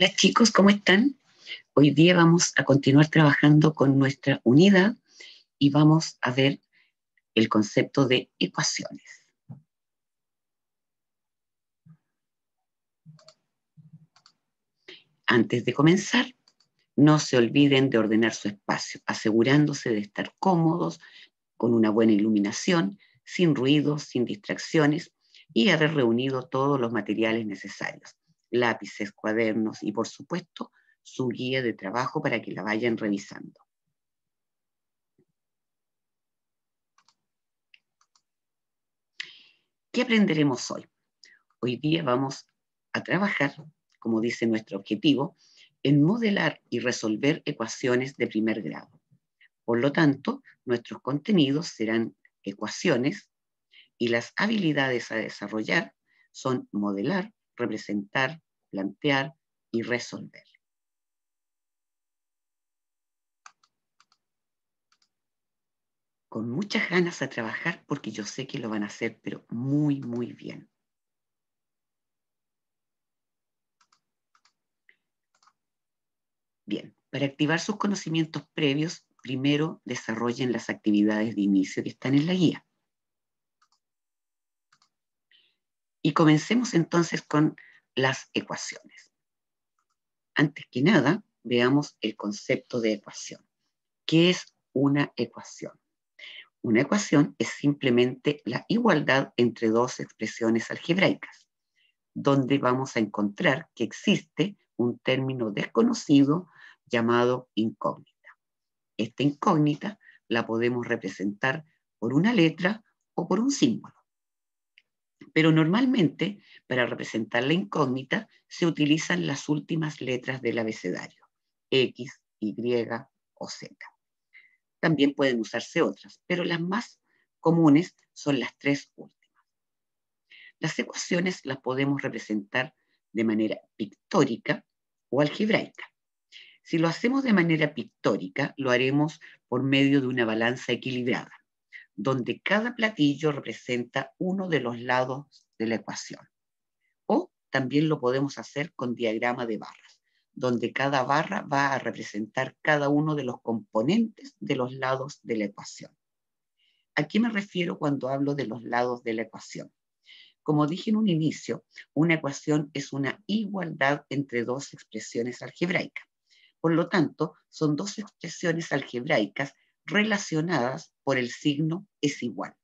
Hola chicos, ¿cómo están? Hoy día vamos a continuar trabajando con nuestra unidad y vamos a ver el concepto de ecuaciones. Antes de comenzar, no se olviden de ordenar su espacio, asegurándose de estar cómodos, con una buena iluminación, sin ruidos, sin distracciones y haber reunido todos los materiales necesarios lápices, cuadernos y, por supuesto, su guía de trabajo para que la vayan revisando. ¿Qué aprenderemos hoy? Hoy día vamos a trabajar, como dice nuestro objetivo, en modelar y resolver ecuaciones de primer grado. Por lo tanto, nuestros contenidos serán ecuaciones y las habilidades a desarrollar son modelar, representar, plantear y resolver. Con muchas ganas a trabajar porque yo sé que lo van a hacer, pero muy, muy bien. Bien, para activar sus conocimientos previos, primero desarrollen las actividades de inicio que están en la guía. Y comencemos entonces con las ecuaciones. Antes que nada, veamos el concepto de ecuación. ¿Qué es una ecuación? Una ecuación es simplemente la igualdad entre dos expresiones algebraicas, donde vamos a encontrar que existe un término desconocido llamado incógnita. Esta incógnita la podemos representar por una letra o por un símbolo. Pero normalmente, para representar la incógnita, se utilizan las últimas letras del abecedario, X, Y o Z. También pueden usarse otras, pero las más comunes son las tres últimas. Las ecuaciones las podemos representar de manera pictórica o algebraica. Si lo hacemos de manera pictórica, lo haremos por medio de una balanza equilibrada donde cada platillo representa uno de los lados de la ecuación. O también lo podemos hacer con diagrama de barras, donde cada barra va a representar cada uno de los componentes de los lados de la ecuación. ¿A qué me refiero cuando hablo de los lados de la ecuación? Como dije en un inicio, una ecuación es una igualdad entre dos expresiones algebraicas. Por lo tanto, son dos expresiones algebraicas relacionadas por el signo es igual.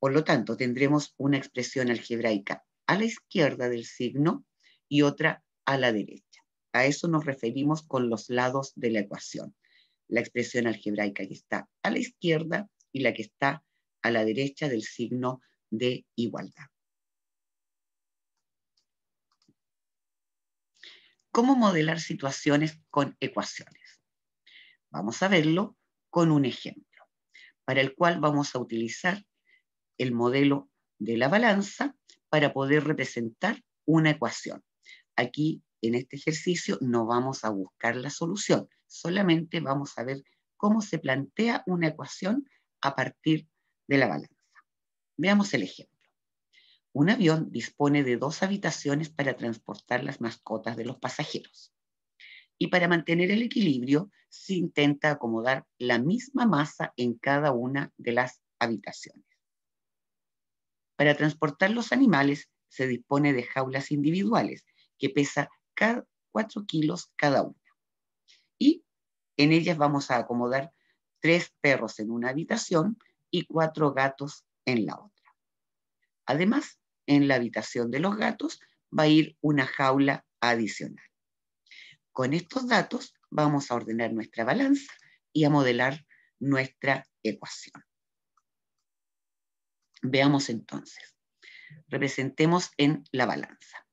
Por lo tanto, tendremos una expresión algebraica a la izquierda del signo y otra a la derecha. A eso nos referimos con los lados de la ecuación. La expresión algebraica que está a la izquierda y la que está a la derecha del signo de igualdad. ¿Cómo modelar situaciones con ecuaciones? Vamos a verlo con un ejemplo, para el cual vamos a utilizar el modelo de la balanza para poder representar una ecuación. Aquí, en este ejercicio, no vamos a buscar la solución, solamente vamos a ver cómo se plantea una ecuación a partir de la balanza. Veamos el ejemplo. Un avión dispone de dos habitaciones para transportar las mascotas de los pasajeros. Y para mantener el equilibrio, se intenta acomodar la misma masa en cada una de las habitaciones. Para transportar los animales, se dispone de jaulas individuales, que pesa 4 kilos cada una. Y en ellas vamos a acomodar tres perros en una habitación y cuatro gatos en la otra. Además, en la habitación de los gatos va a ir una jaula adicional. Con estos datos vamos a ordenar nuestra balanza y a modelar nuestra ecuación. Veamos entonces. Representemos en la balanza.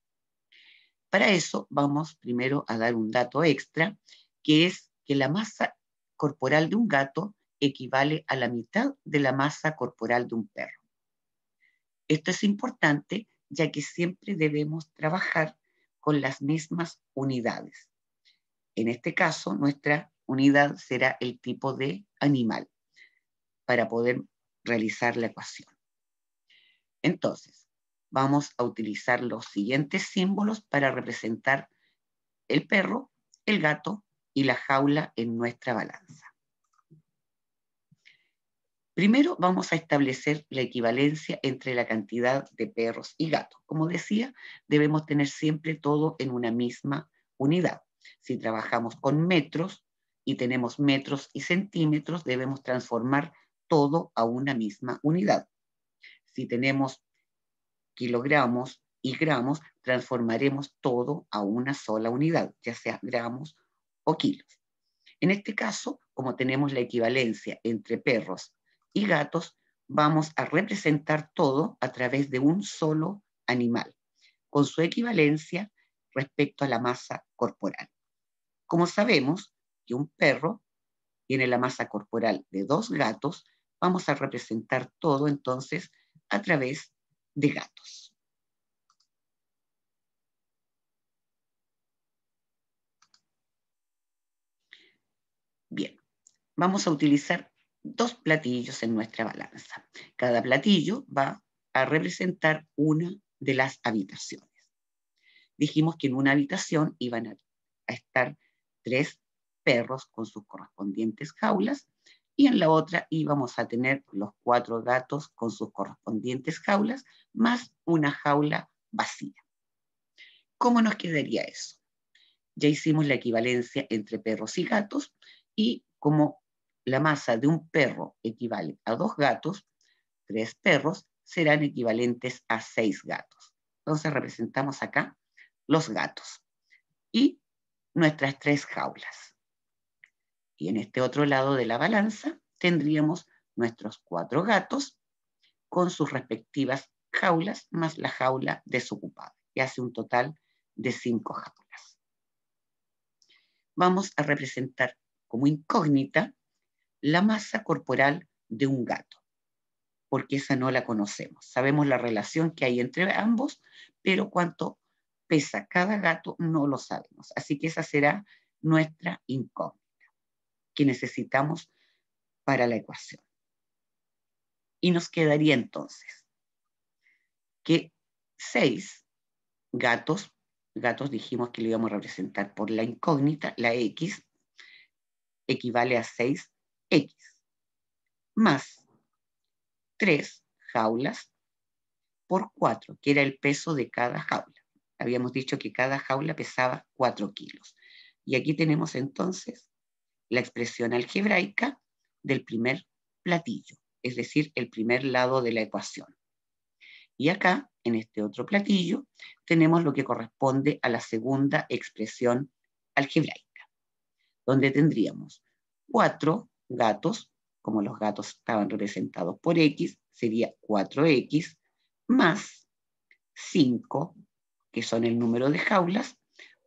Para eso vamos primero a dar un dato extra, que es que la masa corporal de un gato equivale a la mitad de la masa corporal de un perro. Esto es importante ya que siempre debemos trabajar con las mismas unidades. En este caso, nuestra unidad será el tipo de animal para poder realizar la ecuación. Entonces, vamos a utilizar los siguientes símbolos para representar el perro, el gato y la jaula en nuestra balanza. Primero vamos a establecer la equivalencia entre la cantidad de perros y gatos. Como decía, debemos tener siempre todo en una misma unidad. Si trabajamos con metros y tenemos metros y centímetros, debemos transformar todo a una misma unidad. Si tenemos kilogramos y gramos, transformaremos todo a una sola unidad, ya sea gramos o kilos. En este caso, como tenemos la equivalencia entre perros y gatos, vamos a representar todo a través de un solo animal, con su equivalencia respecto a la masa corporal. Como sabemos que un perro tiene la masa corporal de dos gatos, vamos a representar todo entonces a través de gatos. Bien, vamos a utilizar dos platillos en nuestra balanza. Cada platillo va a representar una de las habitaciones. Dijimos que en una habitación iban a, estar tres perros con sus correspondientes jaulas y en la otra íbamos a tener los cuatro gatos con sus correspondientes jaulas más una jaula vacía. ¿Cómo nos quedaría eso? Ya hicimos la equivalencia entre perros y gatos y como la masa de un perro equivale a dos gatos, tres perros serán equivalentes a seis gatos. Entonces representamos acá los gatos. Y nuestras tres jaulas. Y en este otro lado de la balanza tendríamos nuestros cuatro gatos con sus respectivas jaulas más la jaula desocupada, que hace un total de cinco jaulas. Vamos a representar como incógnita la masa corporal de un gato, porque esa no la conocemos. Sabemos la relación que hay entre ambos, pero cuánto pesa cada gato no lo sabemos. Así que esa será nuestra incógnita que necesitamos para la ecuación. Y nos quedaría entonces que seis gatos, gatos dijimos que lo íbamos a representar por la incógnita, la x, equivale a 6x, más tres jaulas por 4, que era el peso de cada jaula habíamos dicho que cada jaula pesaba 4 kilos. Y aquí tenemos entonces la expresión algebraica del primer platillo, es decir, el primer lado de la ecuación. Y acá, en este otro platillo, tenemos lo que corresponde a la segunda expresión algebraica, donde tendríamos 4 gatos, como los gatos estaban representados por X, sería 4X, más 5 que son el número de jaulas,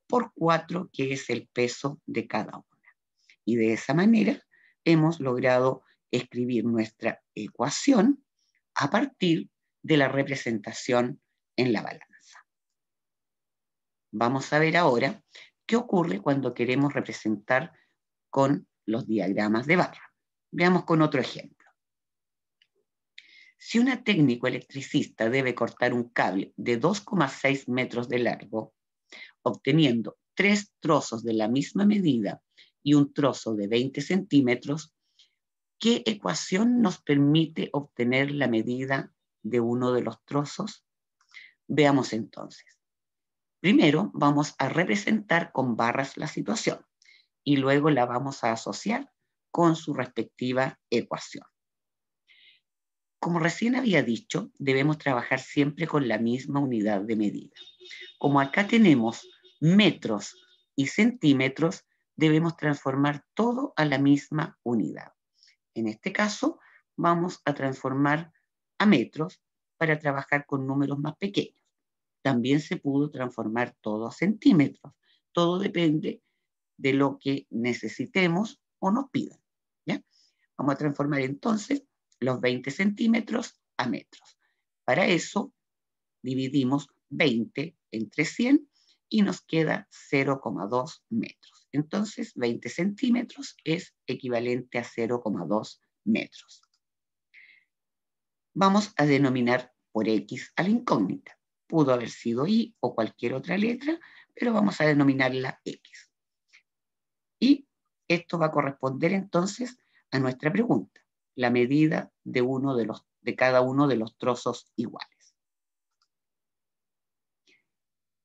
por 4, que es el peso de cada una. Y de esa manera hemos logrado escribir nuestra ecuación a partir de la representación en la balanza. Vamos a ver ahora qué ocurre cuando queremos representar con los diagramas de barra. Veamos con otro ejemplo. Si una técnico electricista debe cortar un cable de 2,6 metros de largo, obteniendo tres trozos de la misma medida y un trozo de 20 centímetros, ¿qué ecuación nos permite obtener la medida de uno de los trozos? Veamos entonces. Primero vamos a representar con barras la situación y luego la vamos a asociar con su respectiva ecuación. Como recién había dicho, debemos trabajar siempre con la misma unidad de medida. Como acá tenemos metros y centímetros, debemos transformar todo a la misma unidad. En este caso, vamos a transformar a metros para trabajar con números más pequeños. También se pudo transformar todo a centímetros. Todo depende de lo que necesitemos o nos pidan. Vamos a transformar entonces los 20 centímetros a metros. Para eso dividimos 20 entre 100 y nos queda 0,2 metros. Entonces 20 centímetros es equivalente a 0,2 metros. Vamos a denominar por X a la incógnita. Pudo haber sido Y o cualquier otra letra, pero vamos a denominarla X. Y esto va a corresponder entonces a nuestra pregunta la medida de, uno de, los, de cada uno de los trozos iguales.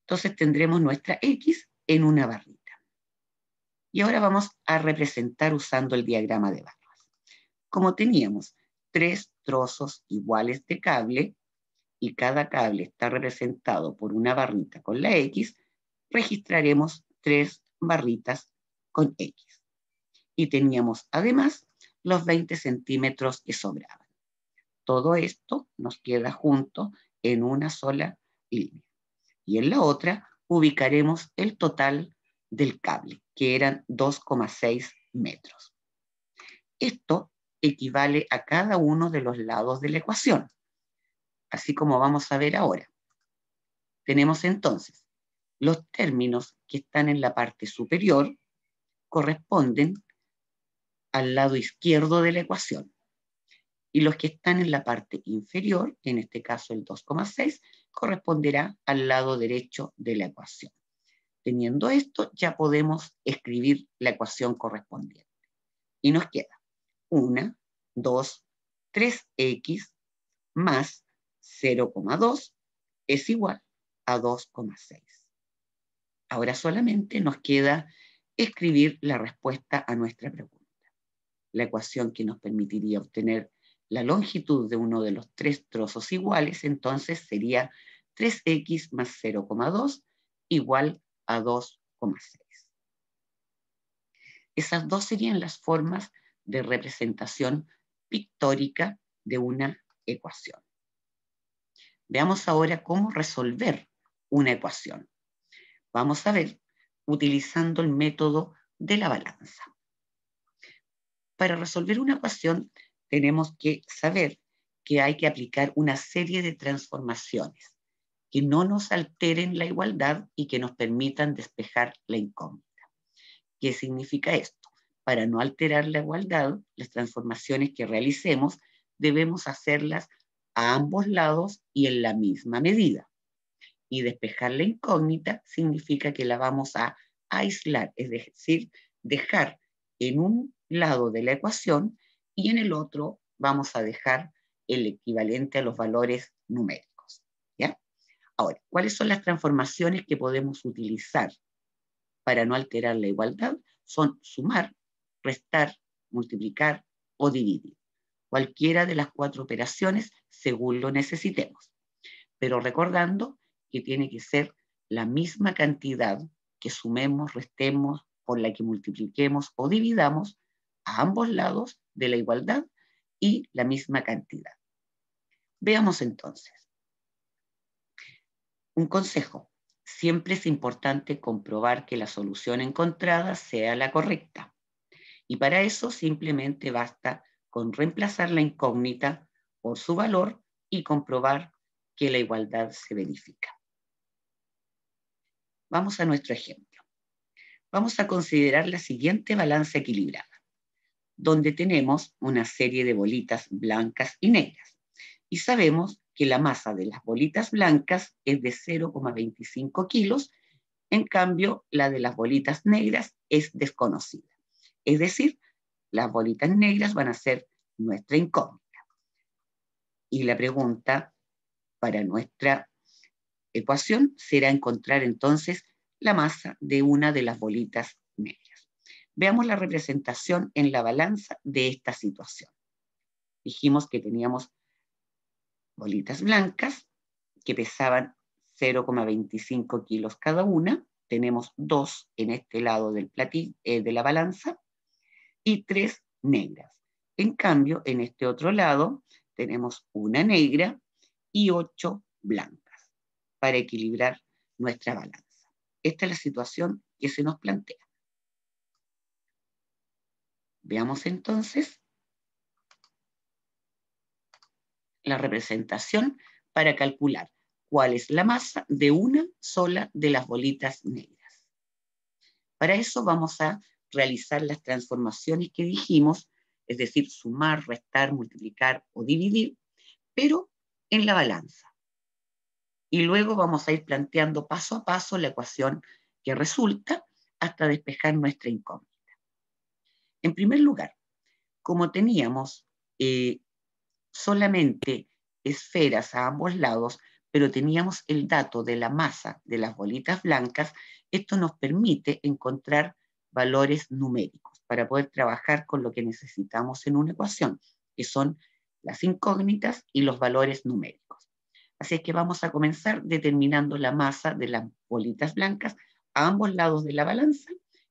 Entonces tendremos nuestra X en una barrita. Y ahora vamos a representar usando el diagrama de barras. Como teníamos tres trozos iguales de cable, y cada cable está representado por una barrita con la X, registraremos tres barritas con X. Y teníamos además los 20 centímetros que sobraban. Todo esto nos queda junto en una sola línea. Y en la otra ubicaremos el total del cable, que eran 2,6 metros. Esto equivale a cada uno de los lados de la ecuación, así como vamos a ver ahora. Tenemos entonces los términos que están en la parte superior corresponden al lado izquierdo de la ecuación. Y los que están en la parte inferior, en este caso el 2,6, corresponderá al lado derecho de la ecuación. Teniendo esto, ya podemos escribir la ecuación correspondiente. Y nos queda 1, 2, 3x más 0,2 es igual a 2,6. Ahora solamente nos queda escribir la respuesta a nuestra pregunta la ecuación que nos permitiría obtener la longitud de uno de los tres trozos iguales, entonces sería 3x más 0,2 igual a 2,6. Esas dos serían las formas de representación pictórica de una ecuación. Veamos ahora cómo resolver una ecuación. Vamos a ver utilizando el método de la balanza para resolver una ecuación tenemos que saber que hay que aplicar una serie de transformaciones que no nos alteren la igualdad y que nos permitan despejar la incógnita. ¿Qué significa esto? Para no alterar la igualdad, las transformaciones que realicemos debemos hacerlas a ambos lados y en la misma medida. Y despejar la incógnita significa que la vamos a aislar, es decir, dejar en un lado de la ecuación y en el otro vamos a dejar el equivalente a los valores numéricos. ¿ya? Ahora, ¿cuáles son las transformaciones que podemos utilizar para no alterar la igualdad? Son sumar, restar, multiplicar o dividir. Cualquiera de las cuatro operaciones según lo necesitemos. Pero recordando que tiene que ser la misma cantidad que sumemos, restemos, por la que multipliquemos o dividamos a ambos lados de la igualdad y la misma cantidad. Veamos entonces. Un consejo. Siempre es importante comprobar que la solución encontrada sea la correcta. Y para eso simplemente basta con reemplazar la incógnita por su valor y comprobar que la igualdad se verifica. Vamos a nuestro ejemplo. Vamos a considerar la siguiente balanza equilibrada donde tenemos una serie de bolitas blancas y negras. Y sabemos que la masa de las bolitas blancas es de 0,25 kilos, en cambio la de las bolitas negras es desconocida. Es decir, las bolitas negras van a ser nuestra incógnita. Y la pregunta para nuestra ecuación será encontrar entonces la masa de una de las bolitas negras. Veamos la representación en la balanza de esta situación. Dijimos que teníamos bolitas blancas que pesaban 0,25 kilos cada una. Tenemos dos en este lado del eh, de la balanza y tres negras. En cambio, en este otro lado tenemos una negra y ocho blancas para equilibrar nuestra balanza. Esta es la situación que se nos plantea. Veamos entonces la representación para calcular cuál es la masa de una sola de las bolitas negras. Para eso vamos a realizar las transformaciones que dijimos, es decir, sumar, restar, multiplicar o dividir, pero en la balanza. Y luego vamos a ir planteando paso a paso la ecuación que resulta hasta despejar nuestra incógnita. En primer lugar, como teníamos eh, solamente esferas a ambos lados, pero teníamos el dato de la masa de las bolitas blancas, esto nos permite encontrar valores numéricos para poder trabajar con lo que necesitamos en una ecuación, que son las incógnitas y los valores numéricos. Así es que vamos a comenzar determinando la masa de las bolitas blancas a ambos lados de la balanza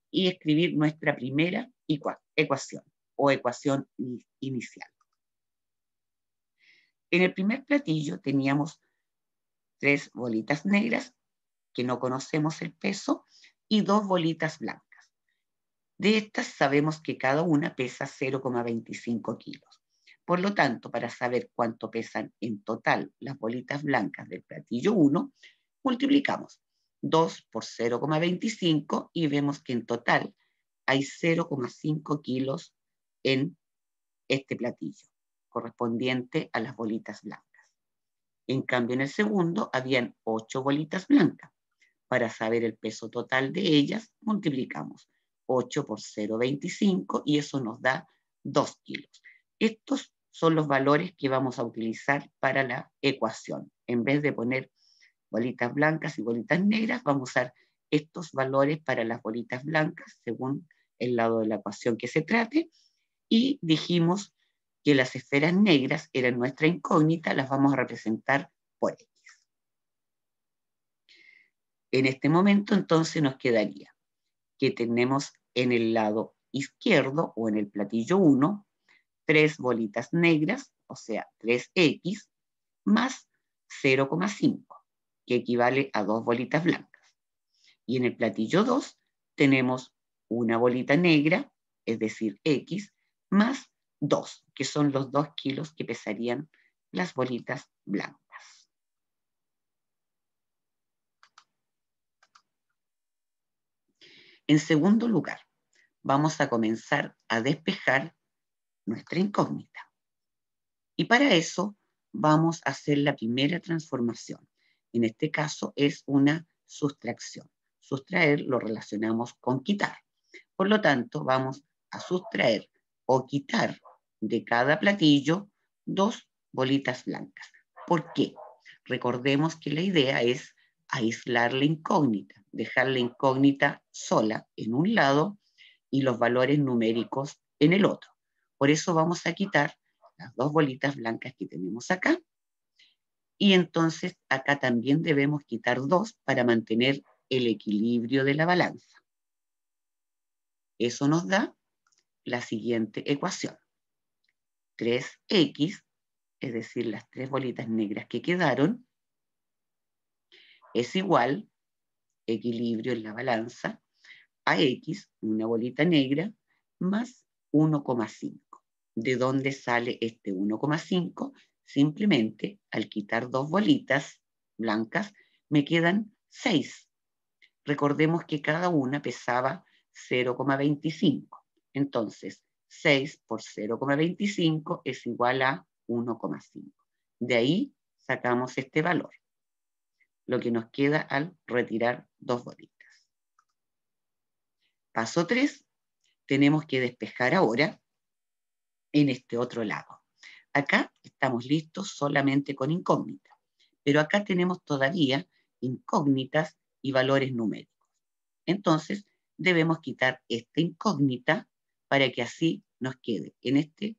y escribir nuestra primera y cuarta ecuación o ecuación inicial. En el primer platillo teníamos tres bolitas negras, que no conocemos el peso, y dos bolitas blancas. De estas sabemos que cada una pesa 0,25 kilos. Por lo tanto, para saber cuánto pesan en total las bolitas blancas del platillo 1, multiplicamos 2 por 0,25 y vemos que en total hay 0,5 kilos en este platillo, correspondiente a las bolitas blancas. En cambio, en el segundo habían 8 bolitas blancas. Para saber el peso total de ellas, multiplicamos 8 por 0,25 y eso nos da 2 kilos. Estos son los valores que vamos a utilizar para la ecuación. En vez de poner bolitas blancas y bolitas negras, vamos a usar estos valores para las bolitas blancas según el lado de la ecuación que se trate. Y dijimos que las esferas negras eran nuestra incógnita, las vamos a representar por X. En este momento entonces nos quedaría que tenemos en el lado izquierdo o en el platillo 1 tres bolitas negras, o sea 3X, más 0,5, que equivale a dos bolitas blancas. Y en el platillo 2 tenemos una bolita negra, es decir, X, más 2, que son los 2 kilos que pesarían las bolitas blancas. En segundo lugar, vamos a comenzar a despejar nuestra incógnita. Y para eso vamos a hacer la primera transformación. En este caso es una sustracción. Sustraer lo relacionamos con quitar. Por lo tanto, vamos a sustraer o quitar de cada platillo dos bolitas blancas. ¿Por qué? Recordemos que la idea es aislar la incógnita, dejar la incógnita sola en un lado y los valores numéricos en el otro. Por eso vamos a quitar las dos bolitas blancas que tenemos acá. Y entonces acá también debemos quitar dos para mantener el equilibrio de la balanza. Eso nos da la siguiente ecuación. 3x, es decir, las tres bolitas negras que quedaron, es igual, equilibrio en la balanza, a x, una bolita negra, más 1,5. ¿De dónde sale este 1,5? Simplemente al quitar dos bolitas blancas me quedan 6 Recordemos que cada una pesaba 0,25. Entonces, 6 por 0,25 es igual a 1,5. De ahí sacamos este valor, lo que nos queda al retirar dos bolitas. Paso 3, tenemos que despejar ahora en este otro lado. Acá estamos listos solamente con incógnitas, pero acá tenemos todavía incógnitas y valores numéricos. Entonces, debemos quitar esta incógnita para que así nos quede en este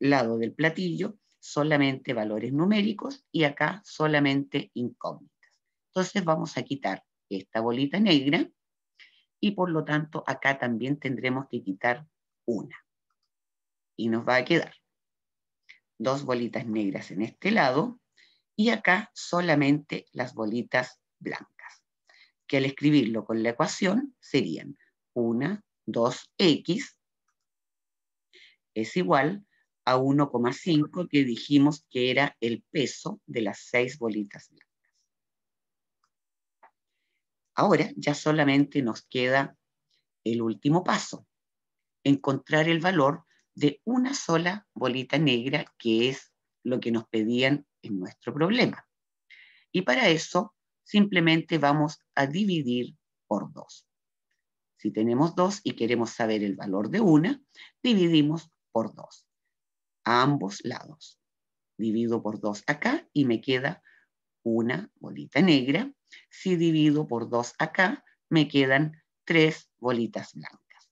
lado del platillo solamente valores numéricos y acá solamente incógnitas. Entonces vamos a quitar esta bolita negra y por lo tanto acá también tendremos que quitar una. Y nos va a quedar dos bolitas negras en este lado y acá solamente las bolitas blancas que al escribirlo con la ecuación serían 1, 2x es igual a 1,5 que dijimos que era el peso de las seis bolitas blancas. Ahora ya solamente nos queda el último paso, encontrar el valor de una sola bolita negra que es lo que nos pedían en nuestro problema. Y para eso simplemente vamos a dividir por 2. Si tenemos dos y queremos saber el valor de una, dividimos por 2 a ambos lados. Divido por 2 acá y me queda una bolita negra. Si divido por 2 acá, me quedan tres bolitas blancas.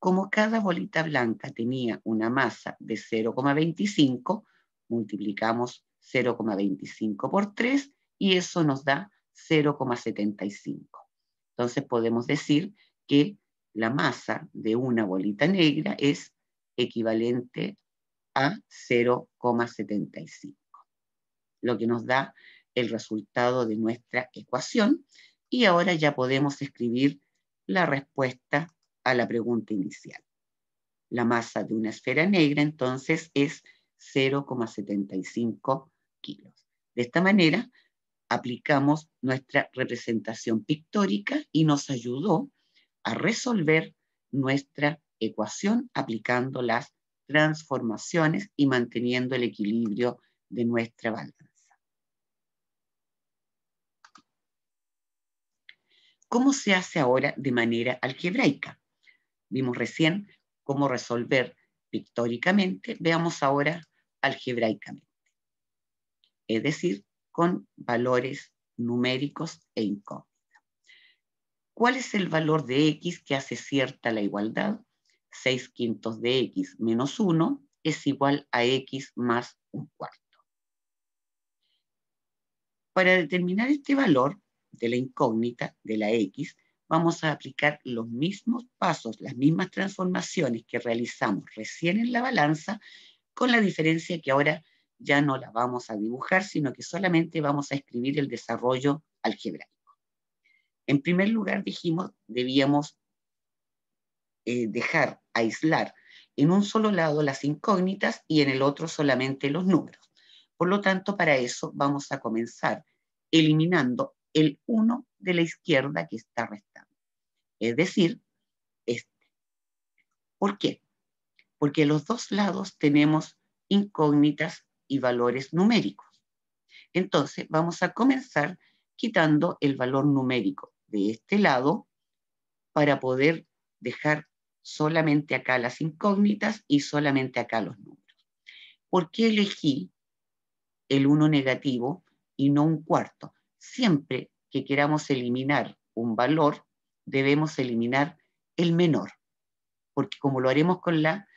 Como cada bolita blanca tenía una masa de 0,25, multiplicamos 0,25 por 3 y eso nos da 0,75. Entonces podemos decir que la masa de una bolita negra es equivalente a 0,75, lo que nos da el resultado de nuestra ecuación. Y ahora ya podemos escribir la respuesta a la pregunta inicial. La masa de una esfera negra entonces es 0,75 kilos. De esta manera aplicamos nuestra representación pictórica y nos ayudó a resolver nuestra ecuación aplicando las transformaciones y manteniendo el equilibrio de nuestra balanza. ¿Cómo se hace ahora de manera algebraica? Vimos recién cómo resolver pictóricamente, veamos ahora algebraicamente. Es decir, con valores numéricos e incógnita. ¿Cuál es el valor de x que hace cierta la igualdad? 6 quintos de x menos 1 es igual a x más un cuarto. Para determinar este valor de la incógnita, de la x, vamos a aplicar los mismos pasos, las mismas transformaciones que realizamos recién en la balanza, con la diferencia que ahora ya no la vamos a dibujar, sino que solamente vamos a escribir el desarrollo algebraico. En primer lugar, dijimos, debíamos eh, dejar aislar en un solo lado las incógnitas y en el otro solamente los números. Por lo tanto, para eso vamos a comenzar eliminando el 1 de la izquierda que está restando. Es decir, este. ¿Por qué? Porque los dos lados tenemos incógnitas y valores numéricos. Entonces, vamos a comenzar quitando el valor numérico de este lado para poder dejar solamente acá las incógnitas y solamente acá los números. ¿Por qué elegí el 1 negativo y no un cuarto? Siempre que queramos eliminar un valor, debemos eliminar el menor, porque como lo haremos con la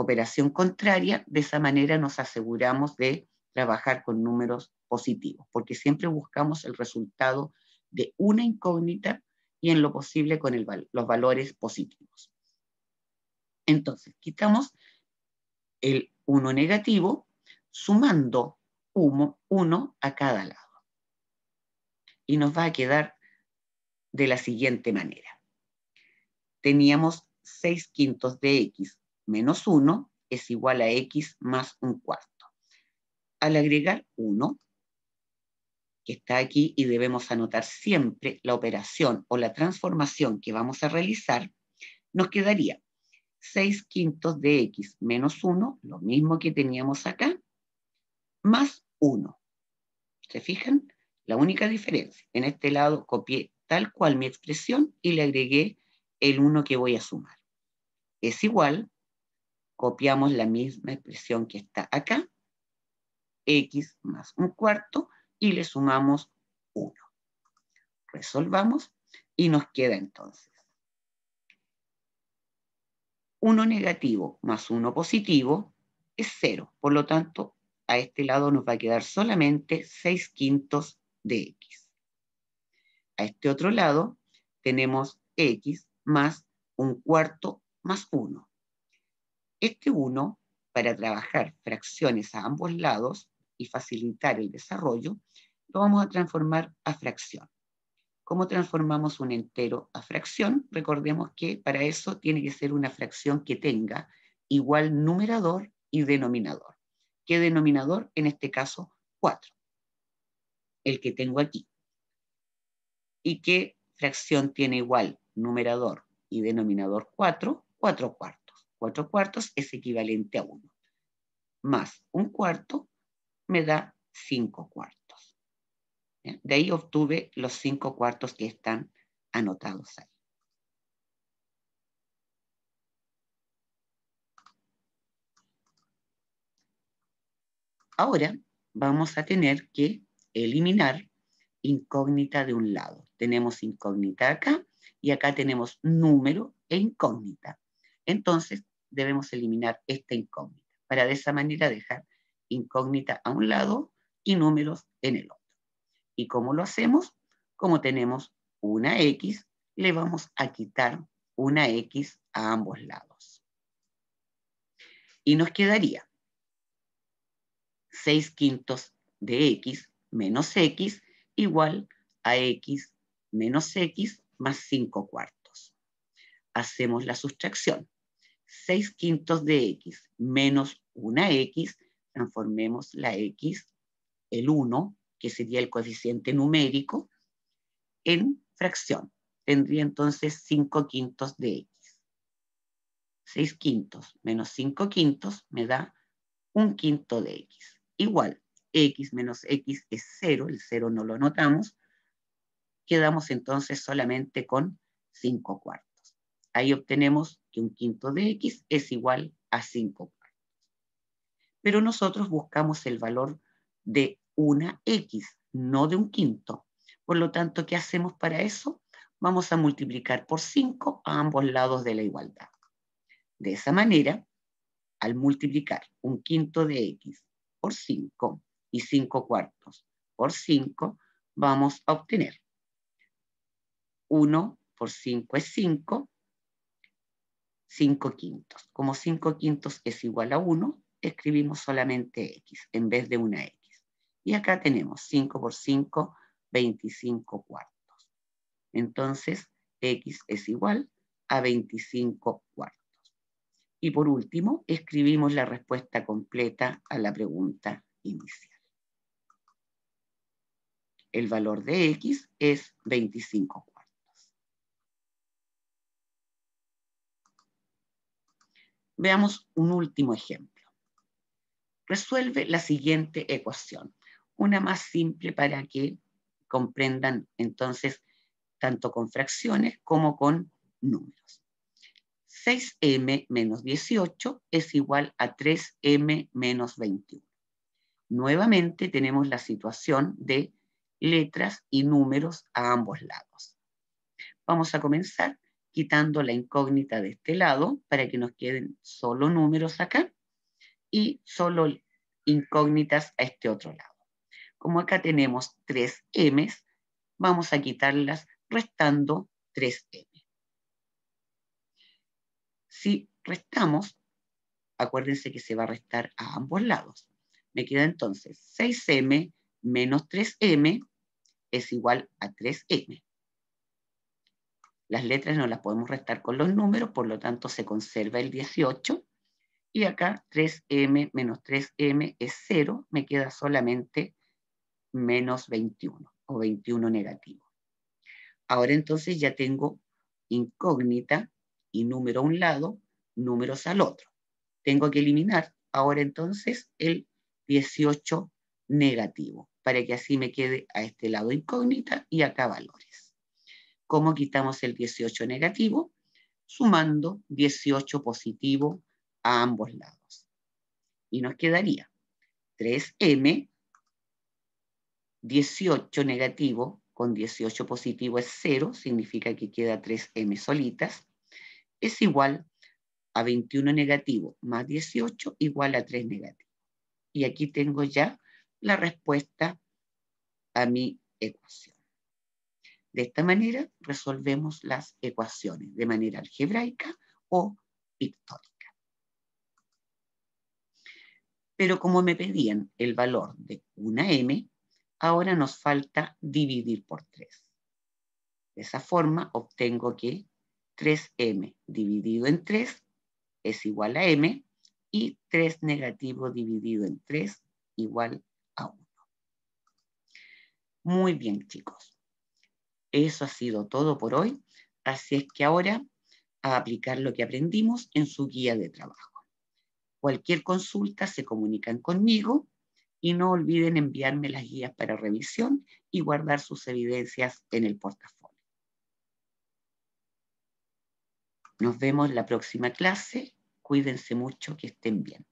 operación contraria, de esa manera nos aseguramos de trabajar con números positivos, porque siempre buscamos el resultado de una incógnita y en lo posible con los valores positivos. Entonces, quitamos el 1 negativo sumando 1 a cada lado. Y nos va a quedar de la siguiente manera. Teníamos 6 quintos de x menos 1 es igual a x más un cuarto. Al agregar 1, que está aquí y debemos anotar siempre la operación o la transformación que vamos a realizar, nos quedaría 6 quintos de x menos 1, lo mismo que teníamos acá, más 1. ¿Se fijan? La única diferencia, en este lado copié tal cual mi expresión y le agregué el 1 que voy a sumar. Es igual copiamos la misma expresión que está acá, x más un cuarto, y le sumamos 1. Resolvamos y nos queda entonces 1 negativo más 1 positivo es 0. Por lo tanto, a este lado nos va a quedar solamente 6 quintos de x. A este otro lado tenemos x más un cuarto más 1. Este 1, para trabajar fracciones a ambos lados y facilitar el desarrollo, lo vamos a transformar a fracción. ¿Cómo transformamos un entero a fracción? Recordemos que para eso tiene que ser una fracción que tenga igual numerador y denominador. ¿Qué denominador? En este caso, 4. El que tengo aquí. ¿Y qué fracción tiene igual numerador y denominador 4? 4 cuartos. Cuatro cuartos es equivalente a uno. Más un cuarto me da cinco cuartos. De ahí obtuve los cinco cuartos que están anotados ahí. Ahora vamos a tener que eliminar incógnita de un lado. Tenemos incógnita acá y acá tenemos número e incógnita. Entonces, debemos eliminar esta incógnita, para de esa manera dejar incógnita a un lado y números en el otro. ¿Y cómo lo hacemos? Como tenemos una X, le vamos a quitar una X a ambos lados. Y nos quedaría 6 quintos de X menos X igual a X menos X más 5 cuartos. Hacemos la sustracción. 6 quintos de x menos una x, transformemos la x, el 1, que sería el coeficiente numérico, en fracción. Tendría entonces 5 quintos de x. 6 quintos menos 5 quintos me da 1 quinto de x. Igual, x menos x es 0, el 0 no lo notamos. Quedamos entonces solamente con 5 cuartos. Ahí obtenemos un quinto de x es igual a 5 cuartos. Pero nosotros buscamos el valor de una x, no de un quinto. Por lo tanto, ¿qué hacemos para eso? Vamos a multiplicar por 5 a ambos lados de la igualdad. De esa manera, al multiplicar un quinto de x por 5 y 5 cuartos por 5, vamos a obtener 1 por 5 es 5 5 quintos. Como 5 quintos es igual a 1, escribimos solamente x en vez de una x. Y acá tenemos 5 por 5, 25 cuartos. Entonces, x es igual a 25 cuartos. Y por último, escribimos la respuesta completa a la pregunta inicial. El valor de x es 25 Veamos un último ejemplo. Resuelve la siguiente ecuación, una más simple para que comprendan entonces tanto con fracciones como con números. 6m menos 18 es igual a 3m menos 21. Nuevamente tenemos la situación de letras y números a ambos lados. Vamos a comenzar quitando la incógnita de este lado para que nos queden solo números acá y solo incógnitas a este otro lado. Como acá tenemos 3 m, vamos a quitarlas restando 3m. Si restamos, acuérdense que se va a restar a ambos lados. Me queda entonces 6m menos 3m es igual a 3m. Las letras no las podemos restar con los números, por lo tanto se conserva el 18. Y acá 3m menos 3m es 0, me queda solamente menos 21 o 21 negativo. Ahora entonces ya tengo incógnita y número a un lado, números al otro. Tengo que eliminar ahora entonces el 18 negativo para que así me quede a este lado incógnita y acá valores. ¿Cómo quitamos el 18 negativo? Sumando 18 positivo a ambos lados. Y nos quedaría 3m, 18 negativo con 18 positivo es 0, significa que queda 3m solitas, es igual a 21 negativo más 18 igual a 3 negativo. Y aquí tengo ya la respuesta a mi ecuación. De esta manera resolvemos las ecuaciones de manera algebraica o pictórica. Pero como me pedían el valor de una m, ahora nos falta dividir por 3. De esa forma obtengo que 3m dividido en 3 es igual a m y 3 negativo dividido en 3 igual a 1. Muy bien, chicos. Eso ha sido todo por hoy, así es que ahora a aplicar lo que aprendimos en su guía de trabajo. Cualquier consulta se comunican conmigo y no olviden enviarme las guías para revisión y guardar sus evidencias en el portafolio. Nos vemos la próxima clase. Cuídense mucho, que estén bien.